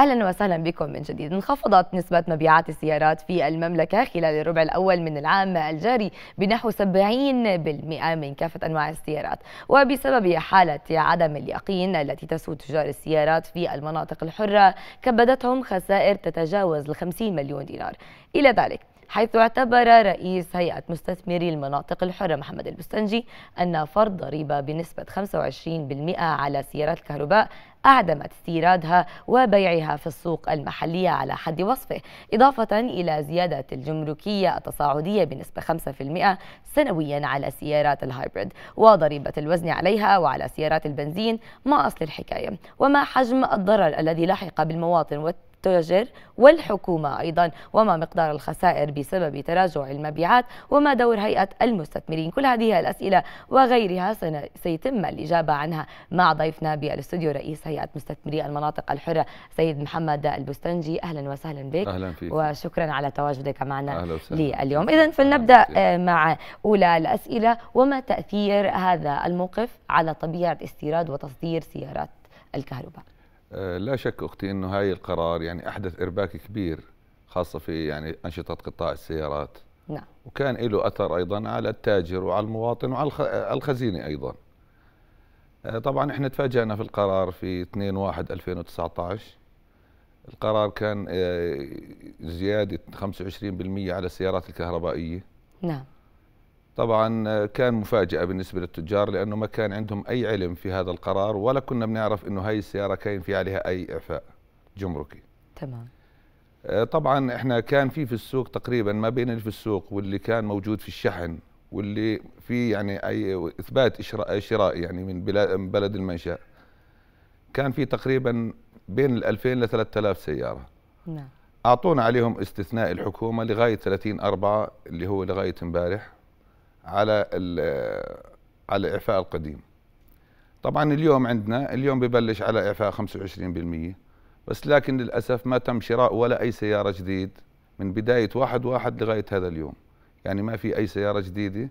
أهلا وسهلا بكم من جديد انخفضت نسبة مبيعات السيارات في المملكة خلال الربع الأول من العام الجاري بنحو 70% من كافة أنواع السيارات وبسبب حالة عدم اليقين التي تسود تجار السيارات في المناطق الحرة كبدتهم خسائر تتجاوز ال 50 مليون دينار إلى ذلك حيث اعتبر رئيس هيئة مستثمري المناطق الحرة محمد البستنجي أن فرض ضريبة بنسبة 25% على سيارات الكهرباء أعدمت استيرادها وبيعها في السوق المحلية على حد وصفه إضافة إلى زيادة الجمركية التصاعدية بنسبة 5% سنويا على سيارات الهايبريد وضريبة الوزن عليها وعلى سيارات البنزين ما أصل الحكاية وما حجم الضرر الذي لحق بالمواطن والت تويجر والحكومة أيضا وما مقدار الخسائر بسبب تراجع المبيعات وما دور هيئة المستثمرين كل هذه الأسئلة وغيرها سيتم الإجابة عنها مع ضيفنا بالاستوديو رئيس هيئة مستثمري المناطق الحرة سيد محمد البستنجي أهلا وسهلا بك أهلا فيك. وشكرا على تواجدك معنا لليوم إذا فلنبدأ آه، مع أولى الأسئلة وما تأثير هذا الموقف على طبيعة استيراد وتصدير سيارات الكهرباء آه، لا شك اختي انه هاي القرار يعني احدث ارباك كبير خاصه في يعني انشطه قطاع السيارات نعم وكان له اثر ايضا على التاجر وعلى المواطن وعلى آه، الخزينه ايضا آه، طبعا احنا تفاجئنا في القرار في 2 1 2019 القرار كان زياده 25% على السيارات الكهربائيه نعم طبعا آه، كان مفاجأة بالنسبة للتجار لأنه ما كان عندهم أي علم في هذا القرار ولا كنا بنعرف أنه هاي السيارة كان في عليها أي إعفاء جمركي تمام آه، طبعا احنا كان في في السوق تقريبا ما بين اللي في السوق واللي كان موجود في الشحن واللي في يعني اي اثبات شراء يعني من بلد المنشا كان في تقريبا بين ال 2000 ل 3000 سياره نعم اعطونا عليهم استثناء الحكومه لغايه 30 4 اللي هو لغايه امبارح على على الاعفاء القديم طبعا اليوم عندنا اليوم ببلش على اعفاء 25% بس لكن للاسف ما تم شراء ولا اي سياره جديد من بدايه واحد واحد لغايه هذا اليوم يعني ما في اي سياره جديده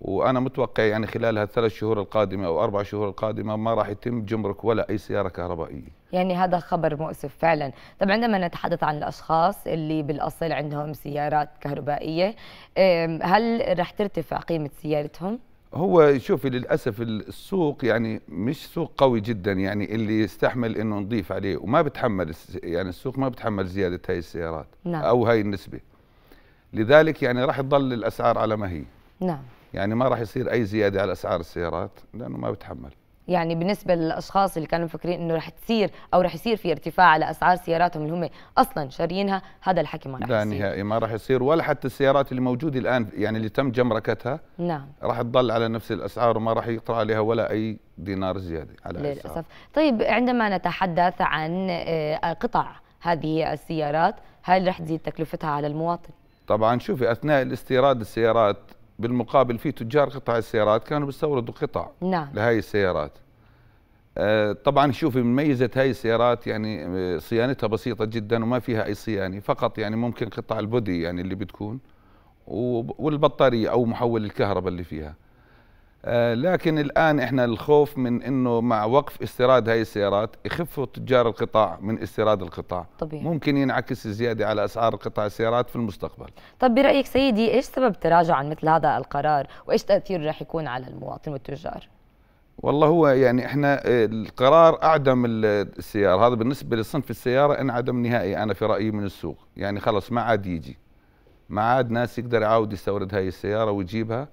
وانا متوقع يعني خلال هالثلاث شهور القادمه او اربع شهور القادمه ما راح يتم جمرك ولا اي سياره كهربائيه. يعني هذا خبر مؤسف فعلا، طب عندما نتحدث عن الاشخاص اللي بالاصل عندهم سيارات كهربائيه، هل راح ترتفع قيمه سيارتهم؟ هو شوفي للاسف السوق يعني مش سوق قوي جدا يعني اللي يستحمل انه نضيف عليه وما بتحمل يعني السوق ما بتحمل زياده هاي السيارات نعم. او هاي النسبه. لذلك يعني راح تضل الاسعار على ما هي. نعم. يعني ما راح يصير اي زياده على اسعار السيارات لانه ما بتحمل يعني بالنسبه للاشخاص اللي كانوا مفكرين انه راح تصير او راح يصير في ارتفاع على اسعار سياراتهم اللي هم اصلا شاريينها هذا الحكي ما راح يصير لا نهائي ما راح يصير ولا حتى السيارات اللي موجوده الان يعني اللي تم جمركتها نعم راح تضل على نفس الاسعار وما راح يطرا عليها ولا اي دينار زياده على للاسف الأسعار. طيب عندما نتحدث عن آه، قطع هذه السيارات هل راح تزيد تكلفتها على المواطن طبعا شوفي اثناء الاستيراد السيارات بالمقابل في تجار قطع السيارات كانوا بيستوردوا قطع نعم. لهي السيارات آه، طبعا شوفي مميزة هاي السيارات يعني آه، صيانتها بسيطة جدا وما فيها أي صيانة فقط يعني ممكن قطع البودي يعني اللي بتكون والبطارية أو محول الكهرباء اللي فيها آه، لكن الان احنا الخوف من انه مع وقف استيراد هاي السيارات يخفوا تجار القطاع من استيراد القطاع طبيعي. ممكن ينعكس الزياده على اسعار قطاع السيارات في المستقبل طب برايك سيدي ايش سبب تراجع عن مثل هذا القرار وايش تاثيره راح يكون على المواطن والتجار والله هو يعني احنا آه، القرار اعدم السيارة هذا بالنسبه لصنف السياره انعدم نهائي انا في رايي من السوق يعني خلص ما عاد يجي ما عاد ناس يقدر يعاود يستورد هاي السياره ويجيبها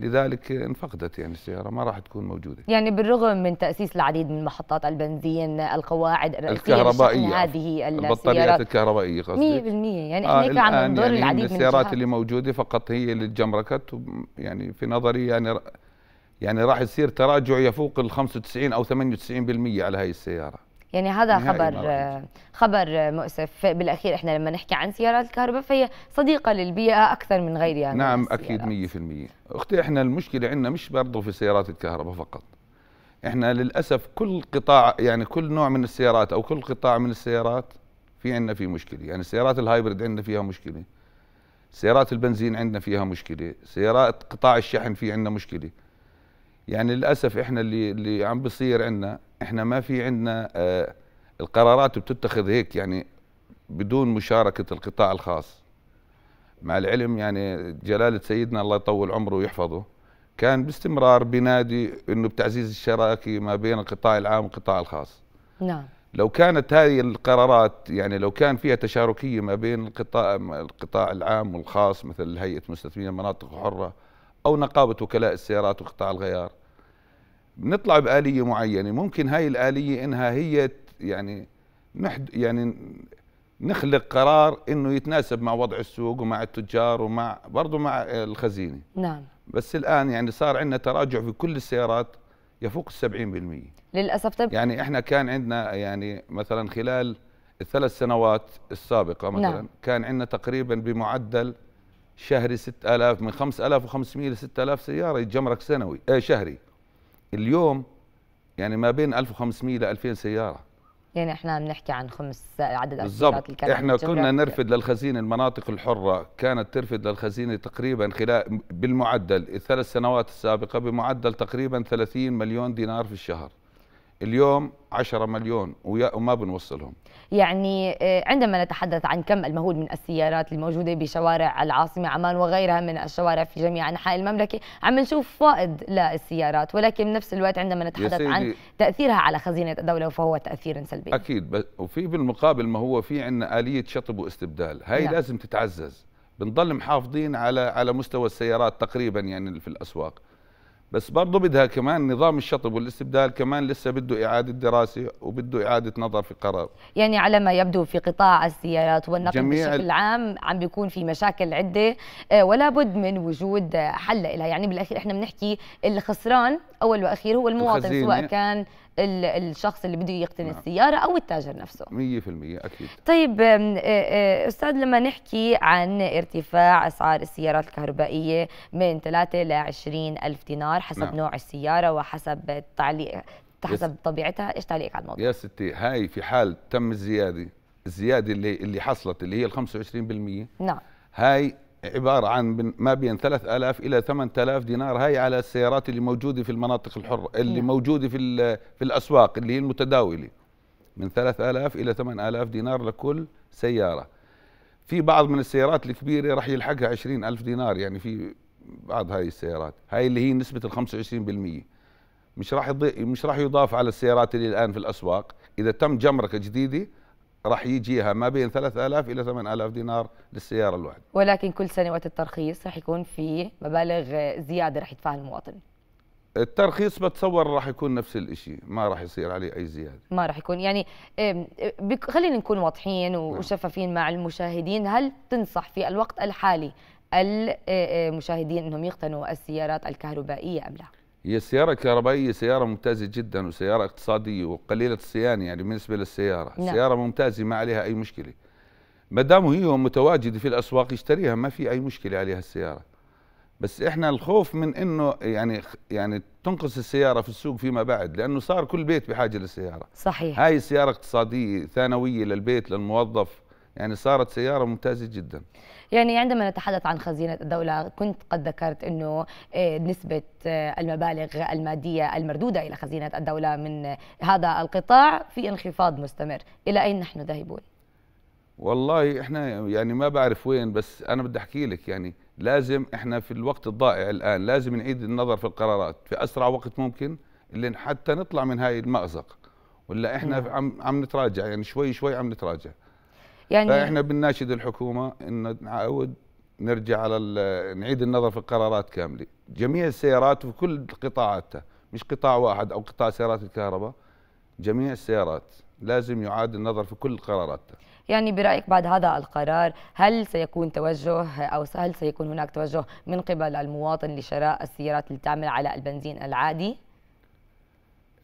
لذلك انفقدت يعني السيارة ما راح تكون موجودة يعني بالرغم من تأسيس العديد من محطات البنزين القواعد الرئيسية الكهربائية هذه البطاريات الكهربائية قصدي 100% يعني آه هيك عم ندور يعني العديد من السيارات من اللي موجودة فقط هي اللي تجمركت يعني في نظري يعني يعني راح يصير تراجع يفوق ال 95 او 98% على هاي السياره يعني هذا خبر خبر مؤسف بالاخير احنا لما نحكي عن سيارات الكهرباء فهي صديقه للبيئه اكثر من غيرها يعني نعم اكيد 100% اختي احنا المشكله عندنا مش برضه في سيارات الكهرباء فقط احنا للاسف كل قطاع يعني كل نوع من السيارات او كل قطاع من السيارات في عندنا فيه مشكله يعني السيارات الهايبرد عندنا فيها مشكله سيارات البنزين عندنا فيها مشكله سيارات قطاع الشحن في عندنا مشكله يعني للاسف احنا اللي اللي عم بصير عندنا احنا ما في عندنا آه، القرارات بتتخذ هيك يعني بدون مشاركه القطاع الخاص مع العلم يعني جلاله سيدنا الله يطول عمره ويحفظه كان باستمرار بنادي انه بتعزيز الشراكه ما بين القطاع العام والقطاع الخاص نعم لو كانت هذه القرارات يعني لو كان فيها تشاركيه ما بين القطاع القطاع العام والخاص مثل هيئه مستثمرين المناطق الحره او نقابه وكلاء السيارات وقطاع الغيار نطلع بآلية معينة ممكن هاي الآلية إنها هي يعني نحد يعني نخلق قرار إنه يتناسب مع وضع السوق ومع التجار ومع برضه مع الخزينة نعم بس الآن يعني صار عندنا تراجع في كل السيارات يفوق ال 70% للأسف طب يعني إحنا كان عندنا يعني مثلا خلال الثلاث سنوات السابقة مثلا نعم. كان عندنا تقريبا بمعدل شهري 6000 من 5500 ل 6000 سيارة يتجمرك سنوي آه شهري اليوم يعني ما بين 1500 ل 2000 سياره يعني احنا بنحكي عن خمس عدد بالضبط احنا كنا نرفد للخزينه المناطق الحره كانت ترفد للخزينه تقريبا خلال بالمعدل الثلاث سنوات السابقه بمعدل تقريبا 30 مليون دينار في الشهر اليوم 10 مليون وما بنوصلهم يعني آه، عندما نتحدث عن كم المهول من السيارات الموجودة بشوارع العاصمة عمان وغيرها من الشوارع في جميع أنحاء المملكة عم نشوف فائض للسيارات ولكن بنفس الوقت عندما نتحدث عن تأثيرها على خزينة الدولة فهو تأثير سلبي أكيد بس وفي بالمقابل ما هو في عندنا آلية شطب واستبدال هاي لا. نعم. لازم تتعزز بنضل محافظين على على مستوى السيارات تقريبا يعني في الأسواق بس برضه بدها كمان نظام الشطب والاستبدال كمان لسه بده إعادة دراسة وبده إعادة نظر في قرار يعني على ما يبدو في قطاع السيارات والنقل بشكل عام عم بيكون في مشاكل عدة آه، ولا بد من وجود حل لها يعني بالأخير إحنا بنحكي الخسران أول وأخير هو المواطن سواء كان الشخص اللي بده يقتني نعم. السياره او التاجر نفسه 100% اكيد طيب آه، آه، استاذ لما نحكي عن ارتفاع اسعار السيارات الكهربائيه من 3 ل 20 الف دينار حسب نعم. نوع السياره وحسب التعليق حسب طبيعتها ايش تعليقك على الموضوع يا ستي هاي في حال تم الزياده الزياده اللي اللي حصلت اللي هي ال 25% نعم هاي عبارة عن ما بين 3000 إلى 8000 دينار هاي على السيارات اللي موجودة في المناطق الحرة اللي نعم. موجودة في في الأسواق اللي هي المتداولة من 3000 إلى 8000 دينار لكل سيارة في بعض من السيارات الكبيرة راح يلحقها 20000 دينار يعني في بعض هاي السيارات هاي اللي هي نسبة ال 25% مش راح مش راح يضاف على السيارات اللي الآن في الأسواق إذا تم جمركة جديدة راح يجيها ما بين 3000 الى 8000 دينار للسياره الواحده ولكن كل سنه وقت الترخيص راح يكون في مبالغ زياده راح يدفعها المواطن الترخيص بتصور راح يكون نفس الشيء ما راح يصير عليه اي زياده ما راح يكون يعني خلينا نكون واضحين نعم. وشفافين مع المشاهدين هل تنصح في الوقت الحالي المشاهدين انهم يقتنوا السيارات الكهربائيه ام لا هي السيارة الكهربائية سيارة ممتازة جدا وسيارة اقتصادية وقليلة الصيانة يعني بالنسبة للسيارة نعم. سيارة ممتازة ما عليها أي مشكلة ما دام هي متواجدة في الأسواق يشتريها ما في أي مشكلة عليها السيارة بس احنا الخوف من انه يعني يعني تنقص السياره في السوق فيما بعد لانه صار كل بيت بحاجه للسياره صحيح هاي السياره اقتصاديه ثانويه للبيت للموظف يعني صارت سيارة ممتازة جدا يعني عندما نتحدث عن خزينة الدولة كنت قد ذكرت أنه إيه، نسبة آه، المبالغ المادية المردودة إلى خزينة الدولة من هذا القطاع في انخفاض مستمر إلى أين نحن ذاهبون؟ والله احنا يعني ما بعرف وين بس انا بدي احكي لك يعني لازم احنا في الوقت الضائع الان لازم نعيد النظر في القرارات في اسرع وقت ممكن اللي حتى نطلع من هاي المازق ولا احنا نعم. عم عم نتراجع يعني شوي شوي عم نتراجع يعني فاحنا بنناشد الحكومه ان نعود نرجع على نعيد النظر في القرارات كامله جميع السيارات في كل قطاعاتها مش قطاع واحد او قطاع سيارات الكهرباء جميع السيارات لازم يعاد النظر في كل قراراتها يعني برأيك بعد هذا القرار هل سيكون توجه أو هل سيكون هناك توجه من قبل المواطن لشراء السيارات اللي تعمل على البنزين العادي؟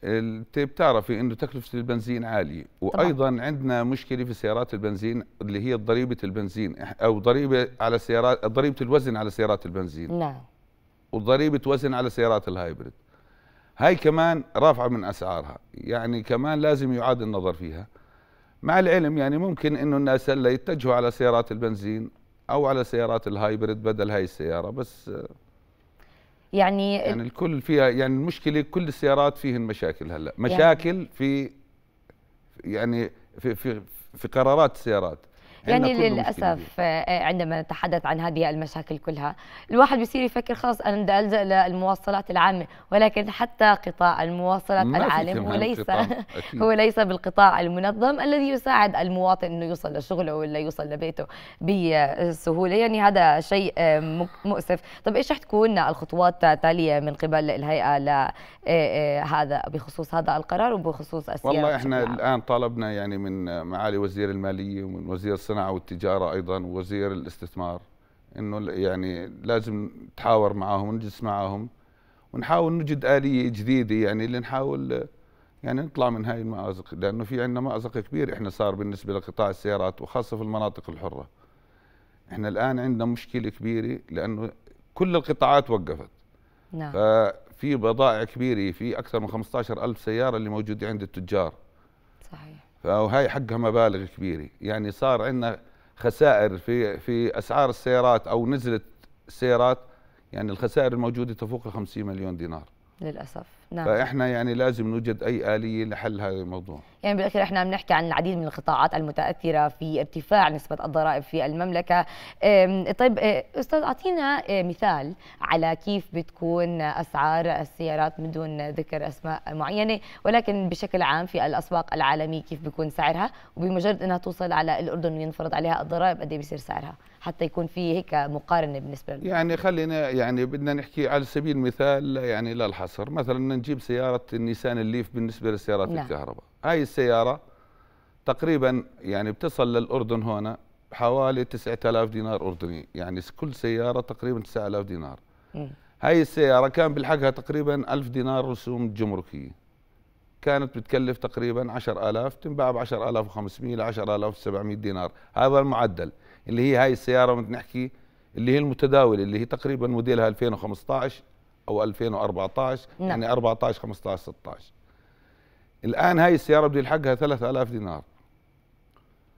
انت بتعرفي انه تكلفه البنزين عاليه وايضا طبعا. عندنا مشكله في سيارات البنزين اللي هي ضريبه البنزين او ضريبه على سيارات ضريبه الوزن على سيارات البنزين نعم وضريبه وزن على سيارات الهايبريد هاي كمان رافعه من اسعارها يعني كمان لازم يعاد النظر فيها مع العلم يعني ممكن انه الناس هلا يتجهوا على سيارات البنزين او على سيارات الهايبريد بدل هاي السياره بس يعني يعني الكل فيها يعني المشكله كل السيارات فيهن مشاكل هلا يعني مشاكل يعني في يعني في في في قرارات السيارات يعني للاسف آه، آه، عندما نتحدث عن هذه المشاكل كلها الواحد بيصير يفكر خلاص انا بدي الجا للمواصلات العامه ولكن حتى قطاع المواصلات العالم هو ليس هو ليس بالقطاع المنظم الذي يساعد المواطن انه يوصل لشغله ولا يوصل لبيته بسهوله يعني هذا شيء آه، مؤسف طب ايش رح تكون الخطوات التاليه من قبل الهيئه لهذا بخصوص هذا القرار وبخصوص السياسه والله احنا الان طالبنا يعني من معالي وزير الماليه ومن وزير الصناعه الصناعه والتجاره ايضا ووزير الاستثمار انه يعني لازم نتحاور معهم ونجلس معهم ونحاول نجد اليه جديده يعني اللي نحاول يعني نطلع من هاي المأزق لانه في عندنا مأزق كبير احنا صار بالنسبه لقطاع السيارات وخاصه في المناطق الحره احنا الان عندنا مشكله كبيره لانه كل القطاعات وقفت نعم ففي بضائع كبيره في اكثر من 15000 سياره اللي موجوده عند التجار صحيح فهي حقها مبالغ كبيره يعني صار عندنا خسائر في في اسعار السيارات او نزلت السيارات يعني الخسائر الموجوده تفوق ال 50 مليون دينار للاسف نعم. فاحنا يعني لازم نوجد اي اليه لحل هذا الموضوع يعني بالاخير احنا عم نحكي عن العديد من القطاعات المتاثره في ارتفاع نسبه الضرائب في المملكه طيب أه، استاذ اعطينا أه، مثال على كيف بتكون اسعار السيارات من دون ذكر اسماء معينه ولكن بشكل عام في الاسواق العالميه كيف بيكون سعرها وبمجرد انها توصل على الاردن وينفرض عليها الضرائب قد إيه بيصير سعرها حتى يكون في هيك مقارنه بالنسبه يعني خلينا يعني بدنا نحكي على سبيل المثال يعني للحصر مثلا نجيب سياره النيسان الليف بالنسبه للسيارات نعم. الكهرباء هاي السياره تقريبا يعني بتصل للاردن هنا حوالي 9000 دينار اردني يعني كل سياره تقريبا 9000 دينار هاي السياره كان بلحقها تقريبا 1000 دينار رسوم جمركيه كانت بتكلف تقريبا 10000 تنباع ب 10500 ل 10700 دينار هذا المعدل اللي هي هاي السياره بنحكي اللي هي المتداوله اللي هي تقريبا موديلها 2015 او 2014 نعم. يعني 14 15 16 الان هاي السياره بده يلحقها 3000 دينار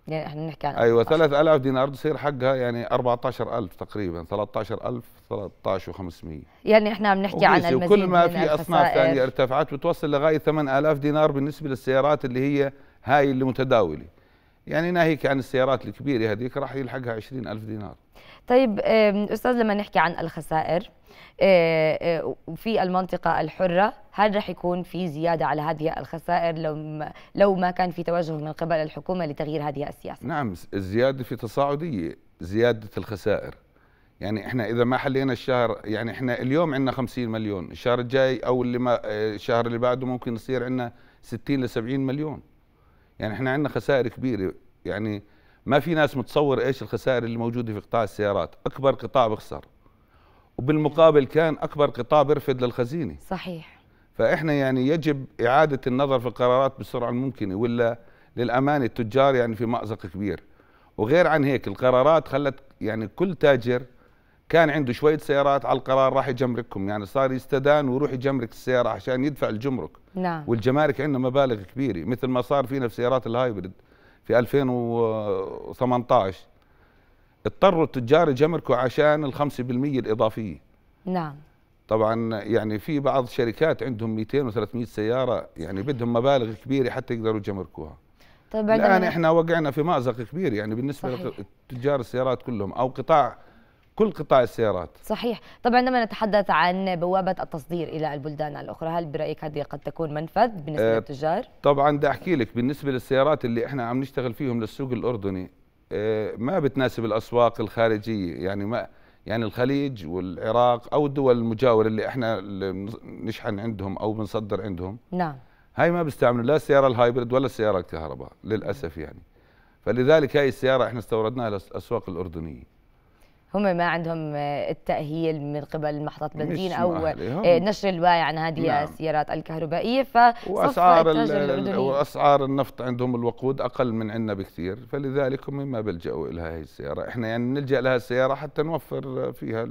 يعني احنا بنحكي عن ايوه 3000 دينار بصير حقها يعني 14000 تقريبا 13000 13500 يعني احنا عم نحكي عن المزيد وكل ما في اصناف ثانيه يعني ارتفعت بتوصل لغايه 8000 دينار بالنسبه للسيارات اللي هي هاي اللي متداوله يعني ناهيك عن السيارات الكبيره هذيك راح يلحقها 20000 دينار طيب استاذ لما نحكي عن الخسائر آه، آه، في المنطقة الحرة هل رح يكون في زيادة على هذه الخسائر لو لو ما كان في توجه من قبل الحكومة لتغيير هذه السياسة؟ نعم الزيادة في تصاعدية زيادة الخسائر يعني احنا اذا ما حلينا الشهر يعني احنا اليوم عندنا 50 مليون الشهر الجاي او اللي ما آه، الشهر اللي بعده ممكن يصير عندنا 60 ل 70 مليون يعني احنا عندنا خسائر كبيرة يعني ما في ناس متصور ايش الخسائر اللي موجوده في قطاع السيارات اكبر قطاع بخسر وبالمقابل كان اكبر قطاع برفد للخزينه صحيح فاحنا يعني يجب اعاده النظر في القرارات بالسرعه الممكنه ولا للامانه التجار يعني في مازق كبير وغير عن هيك القرارات خلت يعني كل تاجر كان عنده شويه سيارات على القرار راح يجمرككم يعني صار يستدان ويروح يجمرك السياره عشان يدفع الجمرك نعم والجمارك عندنا مبالغ كبيره مثل ما صار فينا في سيارات الهايبرد في 2018 اضطروا التجار يجمركوا عشان ال 5% الاضافيه نعم طبعا يعني في بعض الشركات عندهم 200 و300 سياره يعني بدهم مبالغ كبيره حتى يقدروا يجمركوها طيب الان احنا وقعنا في مازق كبير يعني بالنسبه صحيح. لتجار السيارات كلهم او قطاع كل قطاع السيارات صحيح طبعا عندما نتحدث عن بوابة التصدير إلى البلدان الأخرى هل برأيك هذه قد تكون منفذ بالنسبة أه للتجار؟ طبعا بدي أحكي لك بالنسبة للسيارات اللي إحنا عم نشتغل فيهم للسوق الأردني أه ما بتناسب الأسواق الخارجية يعني ما يعني الخليج والعراق أو الدول المجاورة اللي إحنا اللي نشحن عندهم أو بنصدر عندهم نعم هاي ما بيستعملوا لا السيارة الهايبرد ولا السيارة الكهرباء للأسف يعني فلذلك هاي السيارة إحنا استوردناها للأسواق الأردنية هم ما عندهم آه، التأهيل من قبل محطات بنزين أو آه، نشر الواعي عن هذه نعم. السيارات الكهربائية وأسعار, وأسعار النفط عندهم الوقود أقل من عندنا بكثير فلذلك هم ما بيلجأوا إلى هذه السيارة إحنا يعني نلجأ لها السيارة حتى نوفر فيها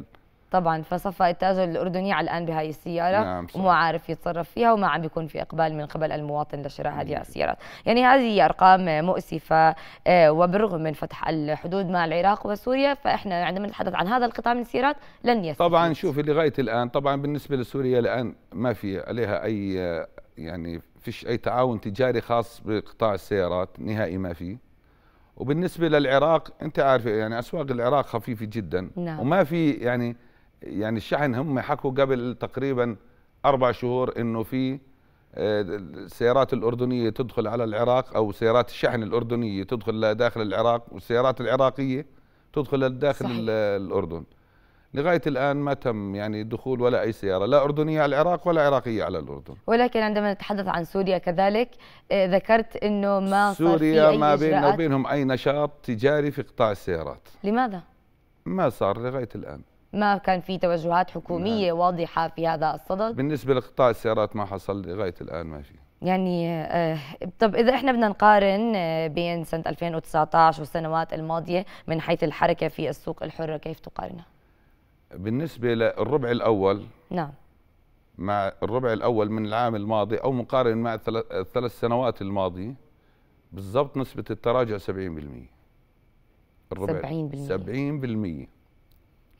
طبعا فصفى التاجر الاردني على الان بهاي السياره نعم ومو عارف يتصرف فيها وما عم بيكون في اقبال من قبل المواطن لشراء هذه السيارات، يعني هذه ارقام مؤسفه آه، وبالرغم من فتح الحدود مع العراق وسوريا فاحنا عندما نتحدث عن هذا القطاع من السيارات لن يستفيد طبعا شوفي لغايه الان طبعا بالنسبه لسوريا الان ما في عليها اي يعني فيش اي تعاون تجاري خاص بقطاع السيارات نهائي ما في وبالنسبه للعراق انت عارفه يعني اسواق العراق خفيفه جدا نعم. وما في يعني يعني الشحن هم حكوا قبل تقريبا اربع شهور انه في آه، السيارات الاردنيه تدخل على العراق او سيارات الشحن الاردنيه تدخل داخل العراق والسيارات العراقيه تدخل داخل الاردن لغايه الان ما تم يعني دخول ولا اي سياره لا اردنيه على العراق ولا عراقيه على الاردن ولكن عندما نتحدث عن سوريا كذلك آه، ذكرت انه ما سوريا ما بيننا وبينهم اي نشاط تجاري في قطاع السيارات لماذا ما صار لغايه الان ما كان في توجهات حكوميه نعم. واضحه في هذا الصدد بالنسبه لقطاع السيارات ما حصل لغايه الان ما في يعني آه، طب اذا احنا بدنا نقارن آه، بين سنه 2019 والسنوات الماضيه من حيث الحركه في السوق الحره كيف تقارنها بالنسبه للربع الاول نعم مع الربع الاول من العام الماضي او مقارنه مع الثلاث سنوات الماضيه بالضبط نسبه التراجع 70% الربع 70% 70%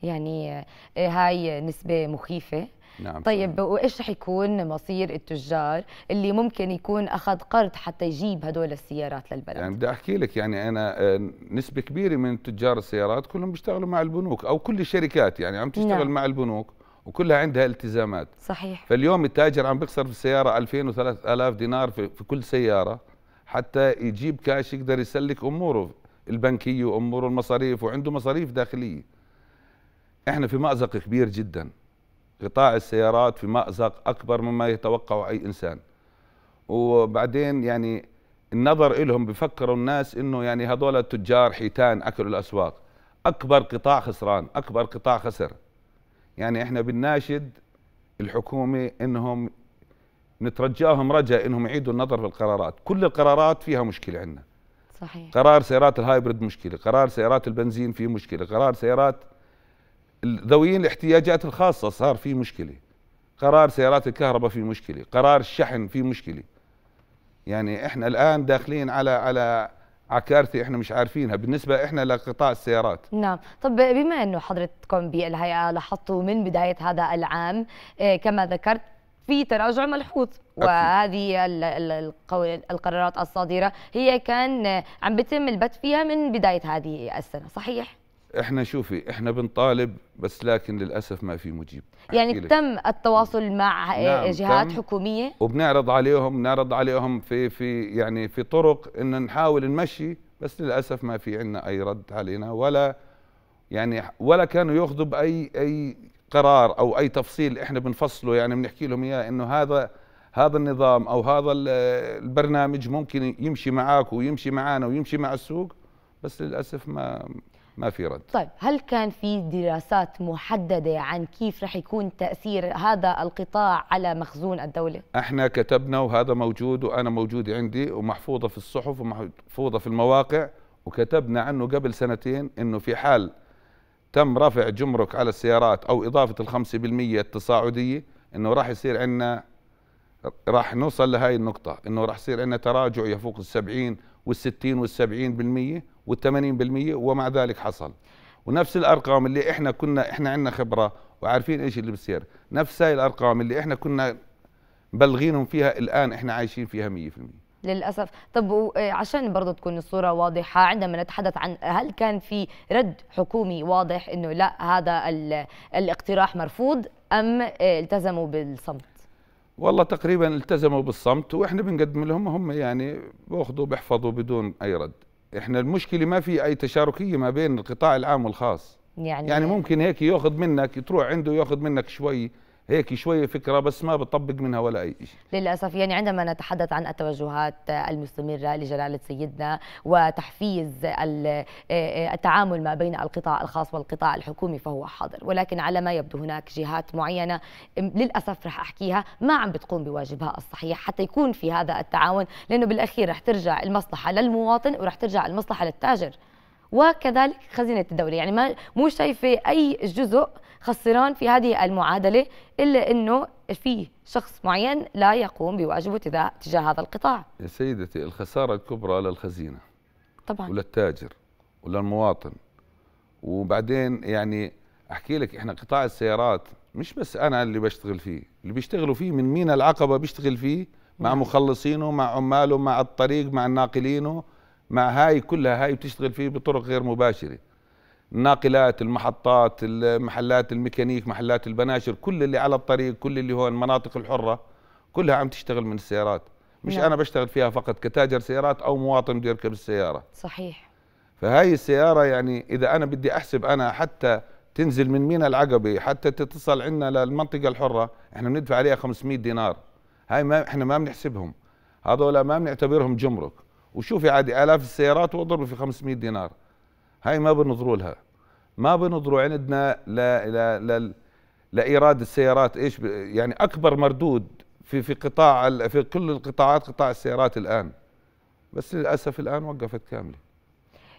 يعني آه، هاي نسبة مخيفة نعم طيب وايش رح يكون مصير التجار اللي ممكن يكون اخذ قرض حتى يجيب هدول السيارات للبلد؟ يعني بدي احكي لك يعني انا آه، نسبه كبيره من تجار السيارات كلهم بيشتغلوا مع البنوك او كل الشركات يعني عم تشتغل نعم. مع البنوك وكلها عندها التزامات صحيح فاليوم التاجر عم بيخسر في السياره 2000 و3000 دينار في كل سياره حتى يجيب كاش يقدر يسلك اموره البنكيه واموره المصاريف وعنده مصاريف داخليه احنا في مأزق كبير جدا قطاع السيارات في مأزق أكبر مما يتوقع أي إنسان وبعدين يعني النظر إلهم بفكروا الناس إنه يعني هذول التجار حيتان أكلوا الأسواق أكبر قطاع خسران أكبر قطاع خسر يعني إحنا بنناشد الحكومة إنهم نترجاهم رجاء إنهم يعيدوا النظر في القرارات كل القرارات فيها مشكلة عندنا صحيح قرار سيارات الهايبرد مشكلة قرار سيارات البنزين فيه مشكلة قرار سيارات ذوي الاحتياجات الخاصة صار في مشكلة قرار سيارات الكهرباء في مشكلة قرار الشحن في مشكلة يعني احنا الآن داخلين على على عكارثه احنا مش عارفينها بالنسبه احنا لقطاع السيارات نعم طب بما انه حضرتكم بالهيئه لاحظتوا من بدايه هذا العام آه، كما ذكرت في تراجع ملحوظ وهذه القرارات الصادره هي كان آه، عم بتم البت فيها من بدايه هذه السنه صحيح احنا شوفي احنا بنطالب بس لكن للاسف ما في مجيب يعني لك. تم التواصل مع نعم جهات حكوميه وبنعرض عليهم نعرض عليهم في في يعني في طرق ان نحاول نمشي بس للاسف ما في عندنا اي رد علينا ولا يعني ولا كانوا ياخذوا باي اي قرار او اي تفصيل احنا بنفصله يعني بنحكي لهم اياه انه هذا هذا النظام او هذا البرنامج ممكن يمشي معاك ويمشي معانا ويمشي مع السوق بس للاسف ما ما في رد طيب هل كان في دراسات محددة عن كيف رح يكون تأثير هذا القطاع على مخزون الدولة؟ احنا كتبنا وهذا موجود وأنا موجود عندي ومحفوظة في الصحف ومحفوظة في المواقع وكتبنا عنه قبل سنتين أنه في حال تم رفع جمرك على السيارات أو إضافة ال5% التصاعدية أنه راح يصير عندنا راح نوصل لهي النقطة أنه راح يصير عندنا تراجع يفوق ال70 وال60 وال70% وال80% ومع ذلك حصل ونفس الارقام اللي احنا كنا احنا عندنا خبره وعارفين ايش اللي بصير نفس هاي الارقام اللي احنا كنا مبلغينهم فيها الان احنا عايشين فيها 100% للاسف طب آه، عشان برضه تكون الصوره واضحه عندما نتحدث عن هل كان في رد حكومي واضح انه لا هذا الاقتراح مرفوض ام آه، التزموا بالصمت والله تقريبا التزموا بالصمت واحنا بنقدم لهم هم يعني بياخذوا بيحفظوا بدون اي رد احنا المشكله ما في اي تشاركيه ما بين القطاع العام والخاص يعني يعني ممكن هيك ياخذ منك تروح عنده ياخذ منك شوي هيك شوي فكره بس ما بطبق منها ولا اي شيء للاسف يعني عندما نتحدث عن التوجهات المستمره لجلاله سيدنا وتحفيز آه، آه، التعامل ما بين القطاع الخاص والقطاع الحكومي فهو حاضر ولكن على ما يبدو هناك جهات معينه للاسف رح احكيها ما عم بتقوم بواجبها الصحيح حتى يكون في هذا التعاون لانه بالاخير رح ترجع المصلحه للمواطن ورح ترجع المصلحه للتاجر وكذلك خزينه الدوله يعني ما مو شايفه اي جزء خسران في هذه المعادله الا انه في شخص معين لا يقوم بواجبه تجاه هذا القطاع. يا سيدتي الخساره الكبرى للخزينه. طبعا. وللتاجر وللمواطن. وبعدين يعني احكي لك احنا قطاع السيارات مش بس انا اللي بشتغل فيه، اللي بيشتغلوا فيه من مينا العقبه بيشتغل فيه مع نعم. مخلصينه، مع عماله، مع الطريق، مع ناقلينه، مع هاي كلها هاي بتشتغل فيه بطرق غير مباشره. الناقلات المحطات محلات الميكانيك محلات البناشر كل اللي على الطريق كل اللي هون المناطق الحرة كلها عم تشتغل من السيارات مش نعم. أنا بشتغل فيها فقط كتاجر سيارات أو مواطن بده يركب السيارة صحيح فهاي السيارة يعني إذا أنا بدي أحسب أنا حتى تنزل من مينا العقبة حتى تتصل عنا للمنطقة الحرة احنا بندفع عليها 500 دينار هاي ما احنا ما بنحسبهم هذول ما بنعتبرهم جمرك وشوفي عادي آلاف السيارات واضربي في 500 دينار هاي ما بنظروا لها ما بنظروا عندنا لا لا لا لايراد السيارات ايش يعني اكبر مردود في في قطاع في كل القطاعات قطاع السيارات الان بس للاسف الان وقفت كامله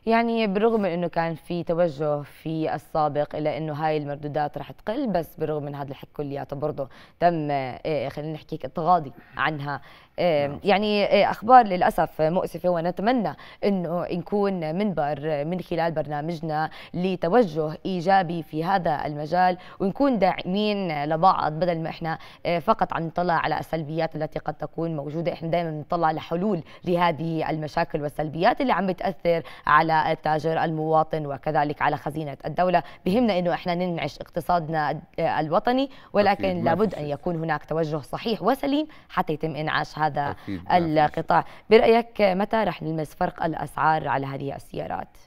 يعني بالرغم من انه كان في توجه في السابق الى انه هاي المردودات رح تقل بس بالرغم من هذا الحكي كلياته برضه تم إيه، خلينا نحكي تغاضي عنها نعم. يعني آه، اخبار للاسف مؤسفه ونتمنى انه نكون منبر من خلال برنامجنا لتوجه ايجابي في هذا المجال ونكون داعمين لبعض بدل ما احنا آه، فقط عم نطلع على السلبيات التي قد تكون موجوده احنا دائما نطلع لحلول لهذه المشاكل والسلبيات اللي عم بتاثر على التاجر المواطن وكذلك على خزينه الدوله بهمنا انه احنا ننعش اقتصادنا آه، الوطني ولكن لابد ان يكون هناك توجه صحيح وسليم حتى يتم انعاش هذا هذا أكيد القطاع برأيك متى رح نلمس فرق الأسعار على هذه السيارات؟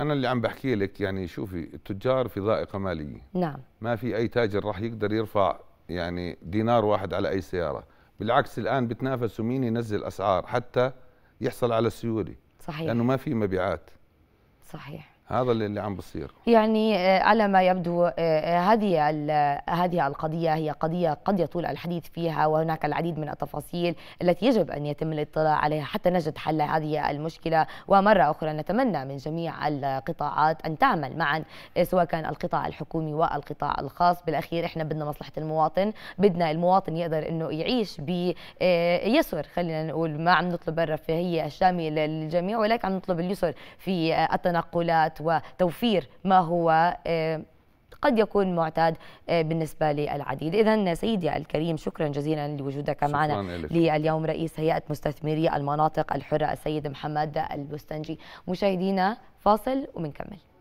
أنا اللي عم بحكي لك يعني شوفي التجار في ضائقة مالية نعم ما في أي تاجر راح يقدر يرفع يعني دينار واحد على أي سيارة بالعكس الآن بتنافسوا مين ينزل أسعار حتى يحصل على السيولة صحيح لأنه ما في مبيعات صحيح هذا اللي عم بصير يعني آه، على ما يبدو آه، آه، هذه هذه القضيه هي قضيه قد يطول الحديث فيها وهناك العديد من التفاصيل التي يجب ان يتم الاطلاع عليها حتى نجد حل هذه المشكله ومره اخرى نتمنى من جميع القطاعات ان تعمل معا سواء كان القطاع الحكومي والقطاع الخاص بالاخير احنا بدنا مصلحه المواطن بدنا المواطن يقدر انه يعيش بيسر خلينا نقول ما عم نطلب الرفاهيه الشامله للجميع ولكن عم نطلب اليسر في التنقلات الخدمات وتوفير ما هو آه، قد يكون معتاد آه، بالنسبة للعديد إذا سيدي الكريم شكرا جزيلا لوجودك معنا لليوم رئيس هيئة مستثمري المناطق الحرة السيد محمد البستنجي مشاهدينا فاصل ومنكمل